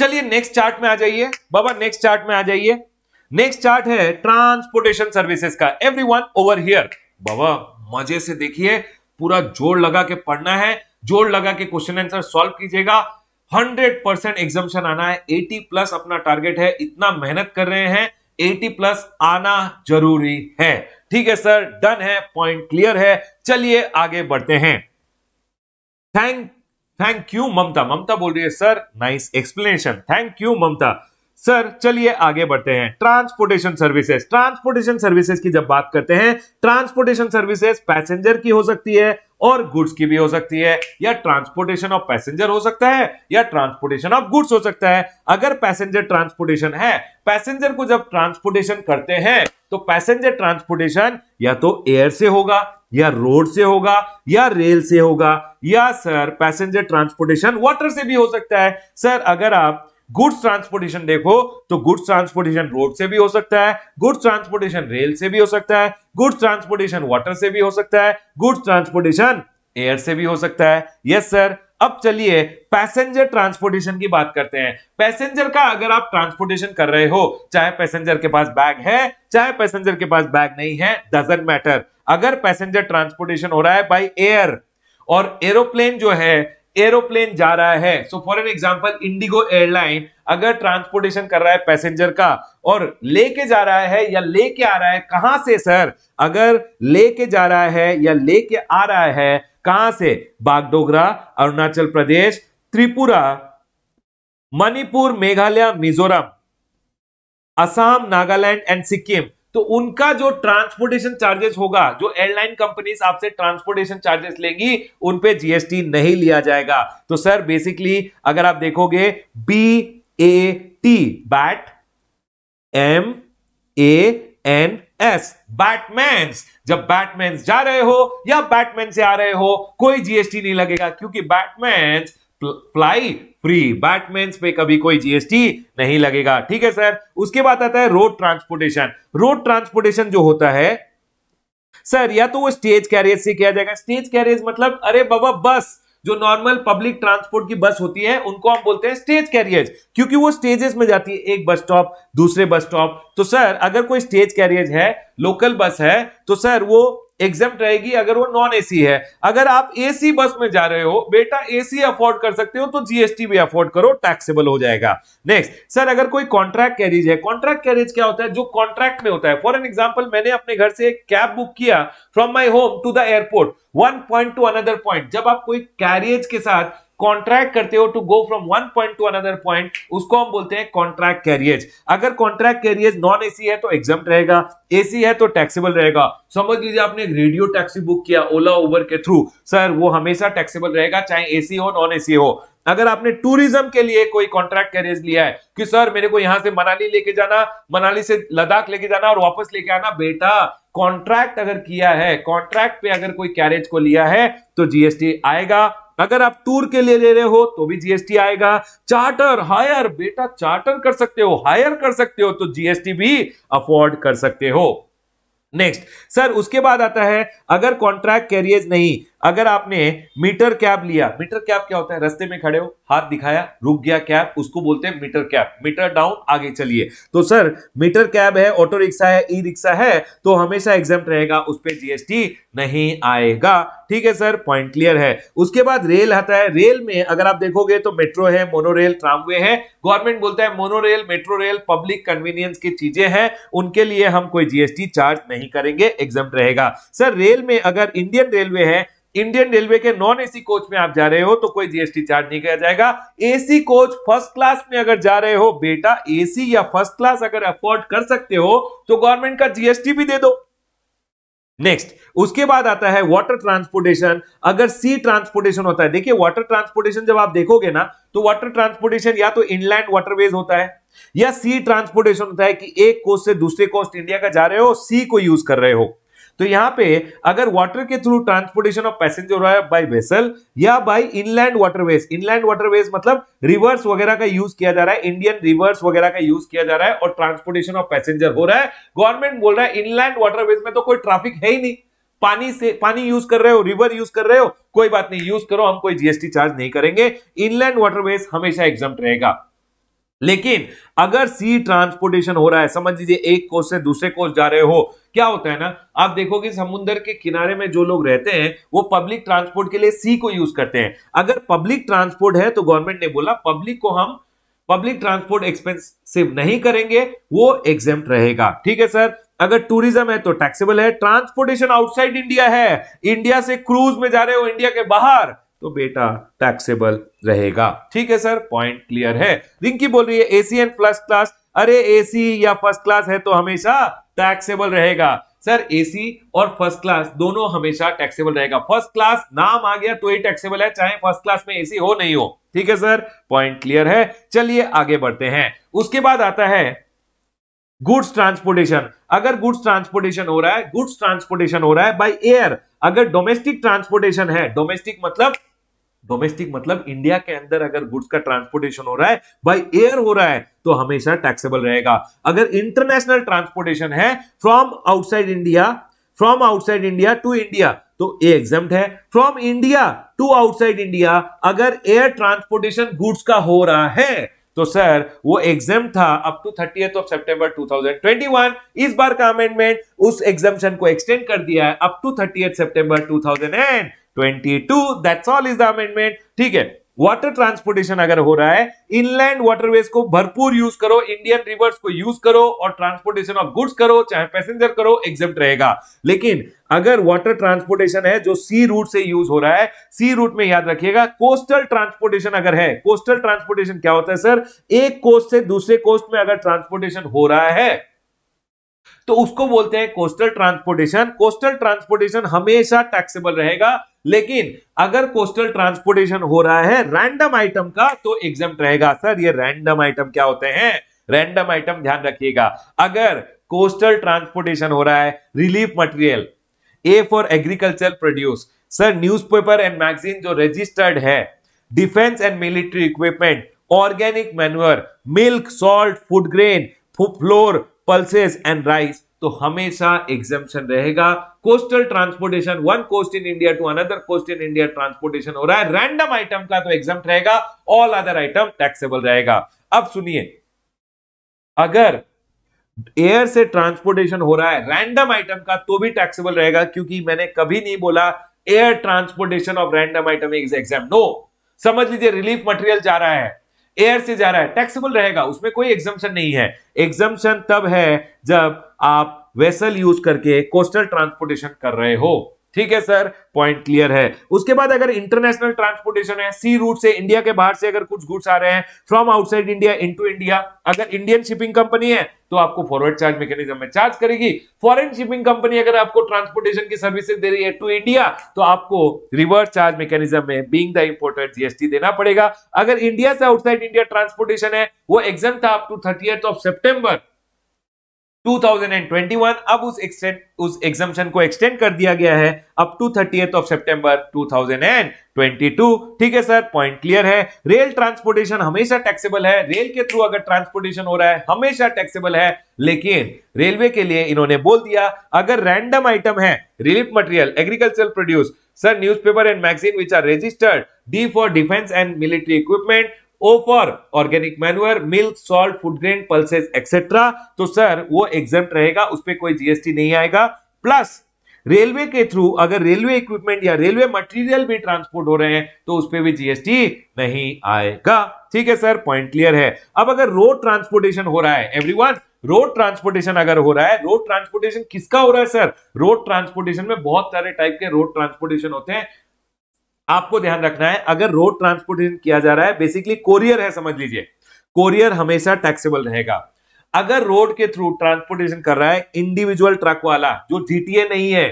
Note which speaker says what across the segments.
Speaker 1: चलिए next chart में आ जाइए बाबा नेक्स्ट चार्ट में आ जाइए नेक्स्ट चार्ट है ट्रांसपोर्टेशन सर्विसेज का एवरी वन ओवर हियर बाबा मजे से देखिए पूरा जोर लगा के पढ़ना है जोर लगा के क्वेश्चन आंसर सॉल्व कीजिएगा 100 परसेंट एग्जामेशन आना है 80 प्लस अपना टारगेट है इतना मेहनत कर रहे हैं 80 प्लस आना जरूरी है ठीक है सर डन है पॉइंट क्लियर है चलिए आगे बढ़ते हैं thank thank you Mamata Mamata बोल रही है sir nice explanation thank you Mamata sir चलिए आगे बढ़ते हैं ट्रांसपोर्टेशन सर्विसेज ट्रांसपोर्टेशन सर्विसेज की जब बात करते हैं ट्रांसपोर्टेशन सर्विसेज पैसेंजर की हो सकती है और गुड्स की भी हो सकती है या ट्रांसपोर्टेशन ऑफ पैसेंजर हो सकता है या ट्रांसपोर्टेशन ऑफ गुड्स हो सकता है अगर पैसेंजर ट्रांसपोर्टेशन है पैसेंजर को जब ट्रांसपोर्टेशन करते हैं तो पैसेंजर ट्रांसपोर्टेशन या तो एयर से होगा या रोड से होगा या रेल से होगा या सर पैसेंजर ट्रांसपोर्टेशन वाटर से भी हो सकता है सर अगर आप गुड्स ट्रांसपोर्टेशन देखो तो गुड्स ट्रांसपोर्टेशन रोड से भी हो सकता है गुड्स ट्रांसपोर्टेशन रेल से भी हो सकता है गुड्स ट्रांसपोर्टेशन वाटर से भी हो सकता है गुड्स ट्रांसपोर्टेशन एयर से भी हो सकता है यस सर अब चलिए पैसेंजर ट्रांसपोर्टेशन की बात करते हैं पैसेंजर का अगर आप ट्रांसपोर्टेशन कर रहे हो चाहे पैसेंजर के पास बैग है चाहे पैसेंजर के पास बैग नहीं है डजेंट मैटर अगर पैसेंजर ट्रांसपोर्टेशन हो रहा है बाई एयर और एरोप्लेन जो है एरोप्लेन जा रहा है so for an example IndiGo airline अगर ट्रांसपोर्टेशन कर रहा है पैसेंजर का और लेके जा रहा है या लेके आ रहा है कहां से सर अगर लेके जा रहा है या लेके आ रहा है कहां से बागडोगरा अरुणाचल प्रदेश त्रिपुरा मणिपुर मेघालय मिजोरम असम नागालैंड एंड सिक्किम तो उनका जो ट्रांसपोर्टेशन चार्जेस होगा जो एयरलाइन कंपनीज आपसे ट्रांसपोर्टेशन चार्जेस लेंगी उन पे जीएसटी नहीं लिया जाएगा तो सर बेसिकली अगर आप देखोगे B A T bat M A N S Batman जब बैटमैन जा रहे हो या बैटमैन से आ रहे हो कोई जीएसटी नहीं लगेगा क्योंकि बैटमैन प्लाई फ्री बैटमैन पे कभी कोई जीएसटी नहीं लगेगा ठीक है सर उसके बाद आता है रोड ट्रांसपोर्टेशन रोड ट्रांसपोर्टेशन जो होता है सर या तो वो स्टेज कैरियर से किया जाएगा स्टेज कैरियर मतलब अरे बाबा बस जो नॉर्मल पब्लिक ट्रांसपोर्ट की बस होती है उनको हम बोलते हैं स्टेज कैरियर क्योंकि वो स्टेजेस में जाती है एक बस स्टॉप दूसरे बस स्टॉप तो सर अगर कोई स्टेज कैरियर है लोकल बस है तो सर वो एग्जाम रहेगी अगर वो नॉन एसी है अगर आप एसी बस में जा रहे हो बेटा एसी अफोर्ड कर सकते हो तो जीएसटी भी अफोर्ड करो टैक्सेबल हो जाएगा नेक्स्ट सर अगर कोई कॉन्ट्रैक्ट कैरिज है कॉन्ट्रैक्ट कैरिज क्या होता है जो कॉन्ट्रैक्ट में होता है फॉर एन एग्जाम्पल मैंने अपने घर से एक कैब बुक किया from my home to the airport one point to another point जब आप कोई कैरियज के साथ कॉन्ट्रैक्ट करते हो to go from one point to another point उसको हम बोलते हैं कॉन्ट्रैक्ट कैरियज अगर कॉन्ट्रैक्ट कैरियज नॉन एसी है तो एग्जाम रहेगा एसी है तो टैक्सेबल रहेगा समझ लीजिए आपने एक रेडियो टैक्सी बुक किया ओला उबर के थ्रू सर वो हमेशा टैक्सेबल रहेगा चाहे एसी हो नॉन एसी हो अगर आपने टूरिज्म के लिए कोई कॉन्ट्रैक्ट कैरियज लिया है कि सर मेरे को यहां से मनाली लेके जाना मनाली से लद्दाख लेके जाना और वापस लेके आना बेटा कॉन्ट्रैक्ट अगर किया है कॉन्ट्रैक्ट पे अगर कोई कैरेज को लिया है तो जीएसटी आएगा अगर आप टूर के लिए ले रहे हो तो भी जीएसटी आएगा चार्टर हायर बेटा चार्टर कर सकते हो हायर कर सकते हो तो जीएसटी भी अफोर्ड कर सकते हो नेक्स्ट सर उसके बाद आता है अगर कॉन्ट्रैक्ट कैरियर नहीं अगर आपने मीटर कैब लिया मीटर कैब क्या होता है रस्ते में खड़े हो हाथ दिखाया रुक गया कैब उसको बोलते हैं मीटर कैब मीटर डाउन आगे चलिए तो सर मीटर कैब है ऑटो रिक्शा है ई रिक्शा है तो हमेशा एग्जाम रहेगा उस पर जीएसटी नहीं आएगा ठीक है सर पॉइंट क्लियर है उसके बाद रेल आता है रेल में अगर आप देखोगे तो मेट्रो है मोनोरेल ट्रामवे है गवर्नमेंट बोलता है monorail metro rail public convenience की चीजें हैं उनके लिए हम कोई जीएसटी चार्ज नहीं करेंगे एग्जाम रहेगा सर रेल में अगर इंडियन रेलवे है इंडियन रेलवे के नॉन एसी कोच में आप जा रहे हो तो कोई जीएसटी चार्ज नहीं किया जाएगा एसी कोच फर्स्ट क्लास में अगर जा रहे हो बेटा एसी या फर्स्ट क्लास अगर अफोर्ड कर सकते हो तो गवर्नमेंट का जीएसटी भी दे दो नेक्स्ट उसके बाद आता है वाटर ट्रांसपोर्टेशन अगर सी ट्रांसपोर्टेशन होता है देखिए वाटर ट्रांसपोर्टेशन जब आप देखोगे ना तो वाटर ट्रांसपोर्टेशन या तो इनलैंड वाटरवेज होता है या सी ट्रांसपोर्टेशन होता है कि एक कोस्ट से दूसरे कोस्ट इंडिया का जा रहे हो सी को यूज कर रहे हो तो यहाँ पे अगर वाटर के थ्रू ट्रांसपोर्टेशन ऑफ पैसेंजर हो बाय वेसल या by inland waterways inland waterways मतलब रिवर्स वगैरह का यूज किया जा रहा है इंडियन रिवर्स वगैरह का यूज किया जा रहा है और ट्रांसपोर्टेशन ऑफ पैसेंजर हो रहा है गवर्नमेंट बोल रहा है इनलैंड वाटरवेज में तो कोई ट्रैफिक है ही नहीं पानी से पानी यूज कर रहे हो रिवर यूज कर रहे हो कोई बात नहीं यूज करो हम कोई जीएसटी चार्ज नहीं करेंगे इनलैंड वाटरवेज हमेशा एग्जाम रहेगा लेकिन अगर सी ट्रांसपोर्टेशन हो रहा है समझ लीजिए एक कोस से दूसरे कोस जा रहे हो क्या होता है ना आप देखोगे समुद्र के किनारे में जो लोग रहते हैं वो पब्लिक ट्रांसपोर्ट के लिए सी को यूज करते हैं अगर पब्लिक ट्रांसपोर्ट है तो गवर्नमेंट ने बोला पब्लिक को हम पब्लिक ट्रांसपोर्ट एक्सपेंसिव नहीं करेंगे वो एग्जाम रहेगा ठीक है सर अगर टूरिज्म है तो टैक्सेबल है ट्रांसपोर्टेशन आउटसाइड इंडिया है इंडिया से क्रूज में जा रहे हो इंडिया के बाहर तो बेटा टैक्सेबल रहेगा ठीक है सर पॉइंट क्लियर है रिंकी बोल रही है एसी एंड फर्स्ट क्लास अरे एसी या फर्स्ट क्लास है तो हमेशा टैक्सेबल रहेगा सर एसी और फर्स्ट क्लास दोनों हमेशा टैक्सेबल रहेगा फर्स्ट क्लास नाम आ गया तो ही टैक्सेबल है चाहे फर्स्ट क्लास में एसी हो नहीं हो ठीक है सर पॉइंट क्लियर है चलिए आगे बढ़ते हैं उसके बाद आता है गुड्स ट्रांसपोर्टेशन अगर गुड्स ट्रांसपोर्टेशन हो रहा है गुड्स ट्रांसपोर्टेशन हो रहा है बाय एयर अगर डोमेस्टिक ट्रांसपोर्टेशन है डोमेस्टिक मतलब डोमेस्टिक मतलब इंडिया के अंदर अगर गुड्स का ट्रांसपोर्टेशन हो रहा है बाय एयर हो रहा है तो हमेशा टैक्सेबल रहेगा अगर इंटरनेशनल ट्रांसपोर्टेशन है from outside India from outside India to India तो ए एग्जाम है from India to outside India अगर एयर ट्रांसपोर्टेशन गुड्स का हो रहा है तो सर वो एग्जाम था up to thirty of September 2021 इस बार का अमेंडमेंट उस एग्जामेशन को एक्सटेंड कर दिया है अप टू थर्टी सितंबर 2000 and 22 that's all is the amendment ठीक है वाटर ट्रांसपोर्टेशन अगर हो रहा है इनलैंड वाटरवेज को भरपूर यूज करो इंडियन रिवर्स को यूज करो और ट्रांसपोर्टेशन ऑफ गुड्स करो चाहे पैसेंजर करो एग्जेप्ट रहेगा लेकिन अगर वाटर ट्रांसपोर्टेशन है जो सी रूट से यूज हो रहा है सी रूट में याद रखिएगा कोस्टल ट्रांसपोर्टेशन अगर है कोस्टल ट्रांसपोर्टेशन क्या होता है सर एक कोस्ट से दूसरे कोस्ट में अगर ट्रांसपोर्टेशन हो रहा है तो उसको बोलते हैं कोस्टल ट्रांसपोर्टेशन कोस्टल ट्रांसपोर्टेशन हमेशा टैक्सेबल रहेगा लेकिन अगर कोस्टल ट्रांसपोर्टेशन हो रहा है रैंडम आइटम का तो एग्जाम रहेगा सर ये रैंडम आइटम क्या होते हैं रैंडम आइटम ध्यान रखिएगा अगर कोस्टल ट्रांसपोर्टेशन हो रहा है relief material a for agriculture produce sir newspaper and magazine जो रजिस्टर्ड है defence and military equipment organic manure milk salt food grain flour pulses and rice तो हमेशा एग्जेपन रहेगा coastal transportation one coast in India to another coast in India transportation हो रहा है random item का तो एग्जाम रहेगा ऑल अदर आइटम टैक्सेबल रहेगा अब सुनिए अगर एयर से ट्रांसपोर्टेशन हो रहा है रैंडम आइटम का तो भी टैक्सेबल रहेगा क्योंकि मैंने कभी नहीं बोला air transportation of random item exempt no समझ लीजिए रिलीफ मटेरियल जा रहा है एयर से जा रहा है टैक्सेबल रहेगा उसमें कोई एग्जम्पन नहीं है एग्जम्पन तब है जब आप वेसल यूज करके कोस्टल ट्रांसपोर्टेशन कर रहे हो ठीक है सर पॉइंट क्लियर है उसके बाद अगर इंटरनेशनल ट्रांसपोर्टेशन है सी रूट से इंडिया के बाहर से अगर कुछ गुड्स आ रहे हैं from outside India into India अगर इंडियन शिपिंग कंपनी है तो आपको फॉरवर्ड चार्ज मैकेनिज्म में चार्ज करेगी फॉरेन शिपिंग कंपनी अगर आपको ट्रांसपोर्टेशन की सर्विसेज दे रही है टू इंडिया तो आपको रिवर्स चार्ज मैकेनिज्म में बींग द इंपोर्टेड जीएसटी देना पड़ेगा अगर इंडिया से आउटसाइड इंडिया ट्रांसपोर्टेशन है वो एग्जाम था up to thirty of September 2021 अब उस एक्सटेंड उस एग्जामेशन को एक्सटेंड कर दिया गया है अप टू थर्टी ऑफ सितंबर 2022 ठीक है सर पॉइंट क्लियर है रेल ट्रांसपोर्टेशन हमेशा टैक्सेबल है रेल के थ्रू अगर ट्रांसपोर्टेशन हो रहा है हमेशा टैक्सेबल है लेकिन रेलवे के लिए इन्होंने बोल दिया अगर रैंडम आइटम है relief material agricultural produce sir news and magazine which are registered D for defence and military equipment for organic manure milk salt food grain pulses etcetera तो सर वो एग्जाम रहेगा उस पर कोई जीएसटी नहीं आएगा plus railway के through अगर रेलवे इक्विपमेंट या रेलवे मटेरियल भी ट्रांसपोर्ट हो रहे हैं तो उस पर भी जीएसटी नहीं आएगा ठीक है सर पॉइंट क्लियर है अब अगर रोड ट्रांसपोर्टेशन हो रहा है एवरीवन रोड ट्रांसपोर्टेशन अगर हो रहा है रोड ट्रांसपोर्टेशन किसका हो रहा है सर रोड ट्रांसपोर्टेशन में बहुत सारे टाइप के रोड ट्रांसपोर्टेशन होते हैं आपको ध्यान रखना है अगर रोड ट्रांसपोर्टेशन किया जा रहा है बेसिकली कोरियर है समझ लीजिए कोरियर हमेशा टैक्सेबल रहेगा अगर रोड के थ्रू ट्रांसपोर्टेशन कर रहा है इंडिविजुअल ट्रक वाला जो जीटीए नहीं है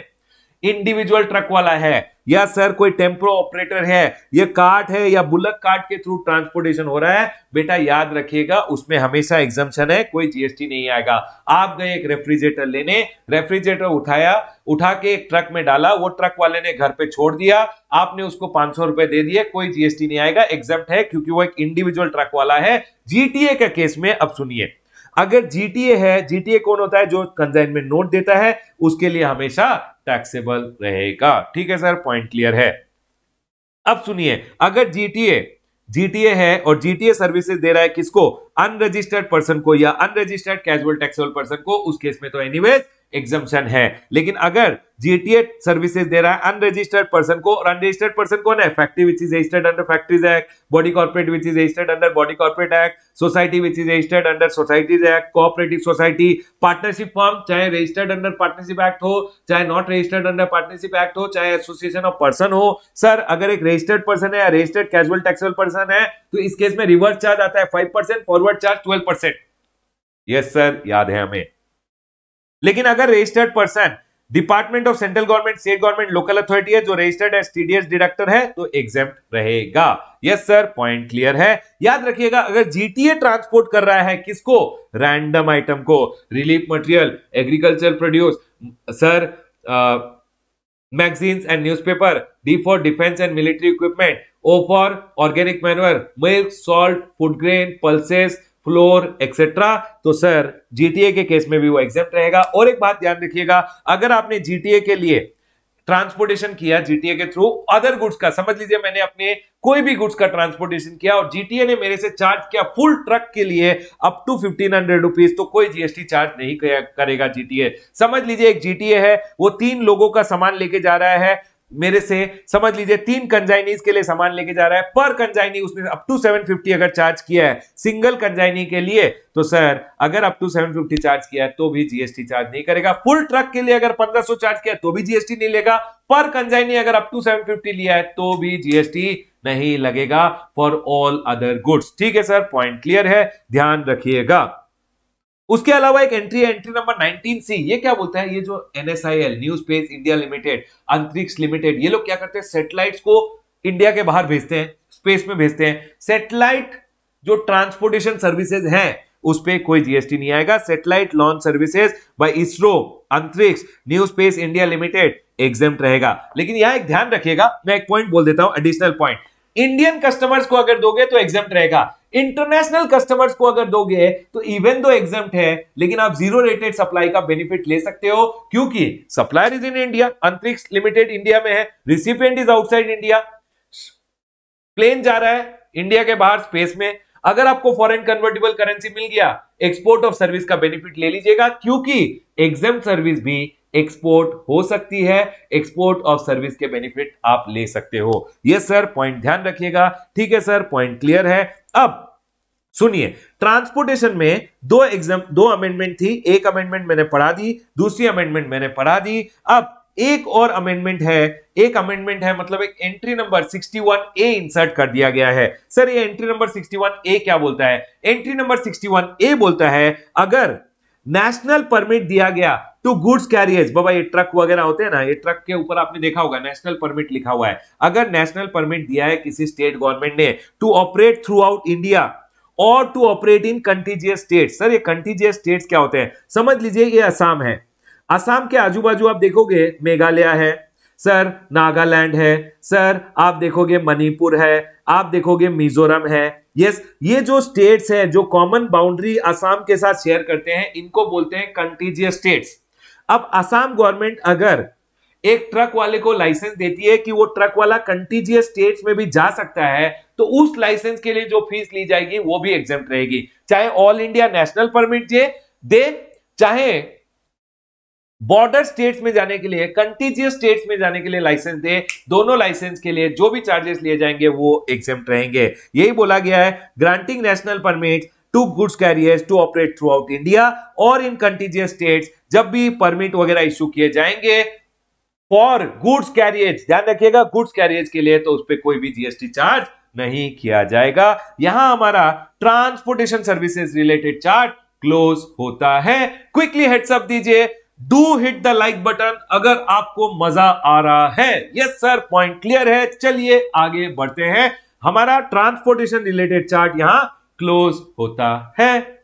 Speaker 1: इंडिविजुअल ट्रक वाला है या सर कोई टेम्प्रो ऑपरेटर है ये कार्ट है या बुलक कार्ट के थ्रू ट्रांसपोर्टेशन हो रहा है बेटा याद रखिएगा उसमें हमेशा एग्जामेशन है कोई जीएसटी नहीं आएगा आप गए एक रेफ्रिजरेटर लेने रेफ्रिजरेटर उठाया उठा के एक ट्रक में डाला वो ट्रक वाले ने घर पे छोड़ दिया आपने उसको पांच रुपए दे दिए कोई जीएसटी नहीं आएगा एग्जाम है क्योंकि वो एक इंडिविजुअल ट्रक वाला है जीटीए का केस में अब सुनिए अगर जीटीए है जीटीए कौन होता है जो कंजाइनमेंट नोट देता है उसके लिए हमेशा टैक्सेबल रहेगा ठीक है सर पॉइंट क्लियर है अब सुनिए अगर जीटीए जीटीए है और जीटीए सर्विसेज दे रहा है किसको अनरजिस्टर्ड पर्सन को या अनरजिस्टर्ड कैजुअल टैक्सेबल पर्सन को उस केस में तो एनीवेज एग्जामेशन है लेकिन अगर जीटीए सर्विसेज दे रहा है अनरजिस्टर्ड पर्सन को अनरजिस्टर्ड पर्सन कौन है factory which is registered under factories act body corporate which is registered under body corporate act society which is registered under societies act cooperative society partnership firm चाहे registered under partnership act हो चाहे not registered under partnership act हो चाहे association of person हो sir अगर एक registered person है या रजिस्टर्ड कैजुअल टैक्सेबल पर्सन है तो इस केस में रिवर्स चार्ज आता है five percent forward charge twelve percent yes sir याद है हमें लेकिन अगर registered person department of central government state government local authority है जो रजिस्टर्ड एस टीडीएस डिडक्टर है तो एग्जाम रहेगा यस सर पॉइंट क्लियर है याद रखिएगा अगर जीटीए ट्रांसपोर्ट कर रहा है किसको रैंडम आइटम को relief material agriculture produce sir magazines and newspaper D for defence and military equipment O for organic manure milk salt food grain pulses flour etcetera तो सर जीटीए के case में भी वो exempt रहेगा और एक बात ध्यान रखिएगा अगर आपने जीटीए के लिए ट्रांसपोर्टेशन किया जीटीए के थ्रू अदर गुड्स का समझ लीजिए मैंने अपने कोई भी गुड्स का ट्रांसपोर्टेशन किया और जीटीए ने मेरे से चार्ज किया फुल ट्रक के लिए up to fifteen hundred rupees तो कोई जीएसटी चार्ज नहीं करेगा जीटीए समझ लीजिए एक जीटीए है वो तीन लोगों का सामान लेके जा रहा है मेरे से समझ लीजिए तीन कंजाइनीज के लिए सामान लेके जा रहा है पर कंजाइनी उसने अप टू 750 अगर चार्ज किया है सिंगल कंजाइनी के लिए तो सर अगर अप टू 750 चार्ज किया है तो भी जीएसटी चार्ज नहीं करेगा फुल ट्रक के लिए अगर 1500 चार्ज किया है तो भी जीएसटी नहीं लेगा पर कंजाइनी अगर अप टू 750 लिया है तो भी जीएसटी नहीं लगेगा फॉर ऑल अदर गुड्स ठीक है सर पॉइंट क्लियर है ध्यान रखिएगा उसके अलावा एक एंट्री है एंट्री नंबर 19 सी ये क्या बोलता है ये जो NSIL new space India limited Antrix limited ये लोग क्या करते हैं सेटेलाइट को इंडिया के बाहर भेजते हैं स्पेस में भेजते हैं सेटेलाइट जो ट्रांसपोर्टेशन सर्विसेज हैं उस पर कोई जीएसटी नहीं आएगा satellite launch services by ISRO Antrix new space India limited exempt रहेगा लेकिन यहां एक ध्यान रखिएगा मैं एक पॉइंट बोल देता हूं एडिशनल पॉइंट इंडियन कस्टमर्स को अगर दोगे तो एग्जाम रहेगा इंटरनेशनल कस्टमर्स को अगर दोगे तो इवन दो एग्जाम है लेकिन आप जीरो रेटेड सप्लाई का बेनिफिट ले सकते हो क्योंकि supplier is in India Antrix limited India में है recipient is outside India plane जा रहा है इंडिया के बाहर स्पेस में अगर आपको फॉरेन कन्वर्टेबल करेंसी मिल गया एक्सपोर्ट ऑफ सर्विस का बेनिफिट ले लीजिएगा क्योंकि एग्जाम सर्विस भी एक्सपोर्ट हो सकती है एक्सपोर्ट ऑफ सर्विस के बेनिफिट आप ले सकते हो ये सर पॉइंट ध्यान रखिएगा ठीक है सर पॉइंट क्लियर है अब सुनिए ट्रांसपोर्टेशन में दो एग्जाम दो अमेंडमेंट थी एक अमेंडमेंट मैंने पढ़ा दी दूसरी अमेंडमेंट मैंने पढ़ा दी अब एक और अमेंडमेंट है एक अमेंडमेंट है मतलब एक एंट्री नंबर 61 ए इंसर्ट कर दिया गया है सर ये एंट्री नंबर 61 ए क्या बोलता है एंट्री नंबर 61 ए बोलता है अगर नेशनल परमिट दिया गया टू गुड्स कैरियर्स बाबा ये ट्रक वगैरह होते हैं ना ये ट्रक के ऊपर आपने देखा होगा नेशनल परमिट लिखा हुआ है अगर नेशनल परमिट दिया है किसी स्टेट गवर्नमेंट ने to operate throughout India और to operate in contiguous state sir ये कंटीजियस स्टेट्स क्या होते हैं समझ लीजिए ये असम है असम के आजू बाजू आप देखोगे मेघालय है सर नागालैंड है सर आप देखोगे मणिपुर है आप देखोगे मिजोरम है यस ये जो स्टेट्स है जो कॉमन बाउंड्री असम के साथ शेयर करते हैं इनको बोलते हैं कंटीजियस स्टेट्स अब असम गवर्नमेंट अगर एक ट्रक वाले को लाइसेंस देती है कि वो ट्रक वाला कंटीजियस स्टेट्स में भी जा सकता है तो उस लाइसेंस के लिए जो फीस ली जाएगी वो भी एग्जेप्ट रहेगी चाहे ऑल इंडिया नेशनल परमिट दे चाहे बॉर्डर स्टेट्स में जाने के लिए कंटीजियस स्टेट्स में जाने के लिए लाइसेंस दे दोनों लाइसेंस के लिए जो भी चार्जेस लिए जाएंगे वो एक्सेप्ट रहेंगे यही बोला गया है granting national permit to goods carriers to operate throughout India और इन कंटीजियस स्टेट्स जब भी परमिट वगैरह इश्यू किए जाएंगे फॉर गुड्स कैरियज ध्यान रखिएगा गुड्स कैरियज के लिए तो उस पर कोई भी जीएसटी चार्ज नहीं किया जाएगा यहां हमारा transportation services related chart close होता है क्विकली हेडसअप दीजिए do hit the like button अगर आपको मजा आ रहा है यस सर पॉइंट क्लियर है चलिए आगे बढ़ते हैं हमारा ट्रांसपोर्टेशन रिलेटेड चार्ट यहां क्लोज होता है